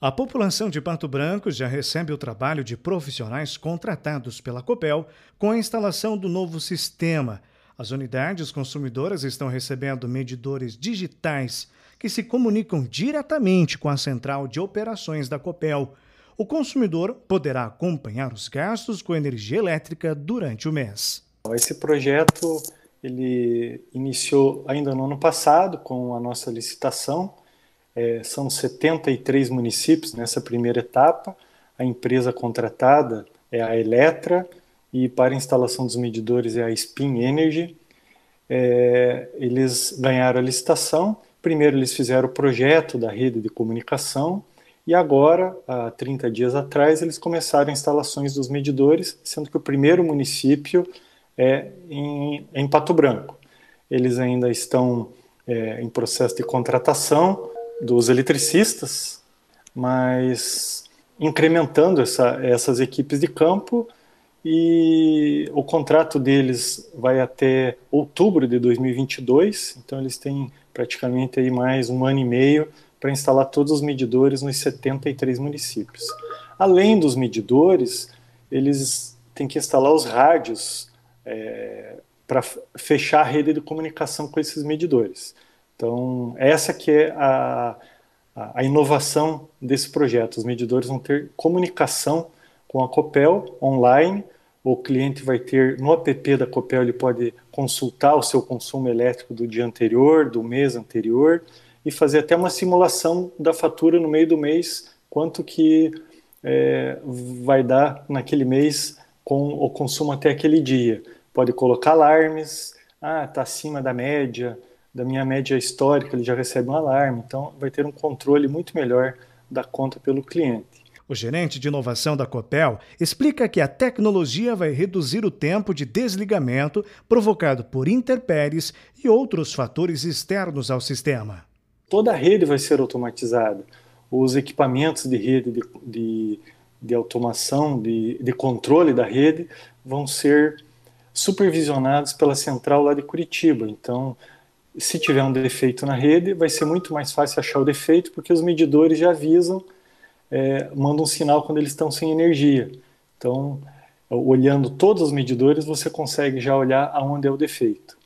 A população de Pato Branco já recebe o trabalho de profissionais contratados pela Copel com a instalação do novo sistema. As unidades consumidoras estão recebendo medidores digitais que se comunicam diretamente com a central de operações da Copel. O consumidor poderá acompanhar os gastos com energia elétrica durante o mês. Esse projeto ele iniciou ainda no ano passado com a nossa licitação é, são 73 municípios nessa primeira etapa. A empresa contratada é a Eletra e para a instalação dos medidores é a Spin Energy. É, eles ganharam a licitação. Primeiro, eles fizeram o projeto da rede de comunicação e agora, há 30 dias atrás, eles começaram instalações dos medidores, sendo que o primeiro município é em, é em Pato Branco. Eles ainda estão é, em processo de contratação, dos eletricistas, mas incrementando essa, essas equipes de campo e o contrato deles vai até outubro de 2022, então eles têm praticamente aí mais um ano e meio para instalar todos os medidores nos 73 municípios. Além dos medidores, eles têm que instalar os rádios é, para fechar a rede de comunicação com esses medidores. Então, essa que é a, a inovação desse projeto. Os medidores vão ter comunicação com a Copel online, o cliente vai ter no app da Copel, ele pode consultar o seu consumo elétrico do dia anterior, do mês anterior, e fazer até uma simulação da fatura no meio do mês, quanto que é, vai dar naquele mês com o consumo até aquele dia. Pode colocar alarmes, ah, está acima da média, da minha média histórica, ele já recebe um alarme, então vai ter um controle muito melhor da conta pelo cliente. O gerente de inovação da Copel explica que a tecnologia vai reduzir o tempo de desligamento provocado por interpéries e outros fatores externos ao sistema. Toda a rede vai ser automatizada. Os equipamentos de rede de, de, de automação, de, de controle da rede, vão ser supervisionados pela central lá de Curitiba. Então, se tiver um defeito na rede, vai ser muito mais fácil achar o defeito, porque os medidores já avisam, é, mandam um sinal quando eles estão sem energia. Então, olhando todos os medidores, você consegue já olhar aonde é o defeito.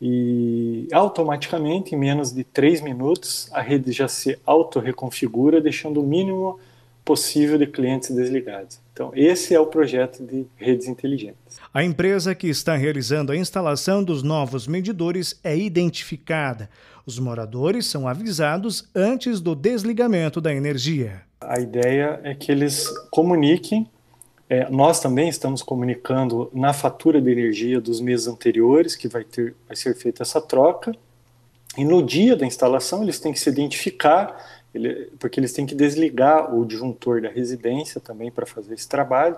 E automaticamente, em menos de 3 minutos, a rede já se auto-reconfigura, deixando o mínimo possível de clientes desligados. Então, esse é o projeto de redes inteligentes. A empresa que está realizando a instalação dos novos medidores é identificada. Os moradores são avisados antes do desligamento da energia. A ideia é que eles comuniquem. É, nós também estamos comunicando na fatura de energia dos meses anteriores que vai, ter, vai ser feita essa troca. E no dia da instalação, eles têm que se identificar ele, porque eles têm que desligar o disjuntor da residência também para fazer esse trabalho.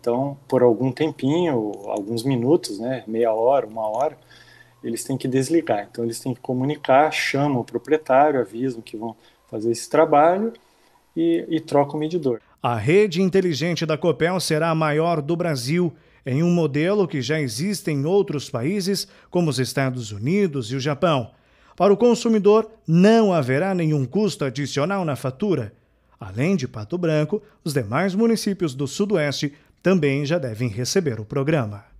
Então, por algum tempinho, alguns minutos, né, meia hora, uma hora, eles têm que desligar. Então, eles têm que comunicar, chamam o proprietário, avisam que vão fazer esse trabalho e, e trocam o medidor. A rede inteligente da Copel será a maior do Brasil em um modelo que já existe em outros países, como os Estados Unidos e o Japão. Para o consumidor, não haverá nenhum custo adicional na fatura. Além de Pato Branco, os demais municípios do Sudoeste também já devem receber o programa.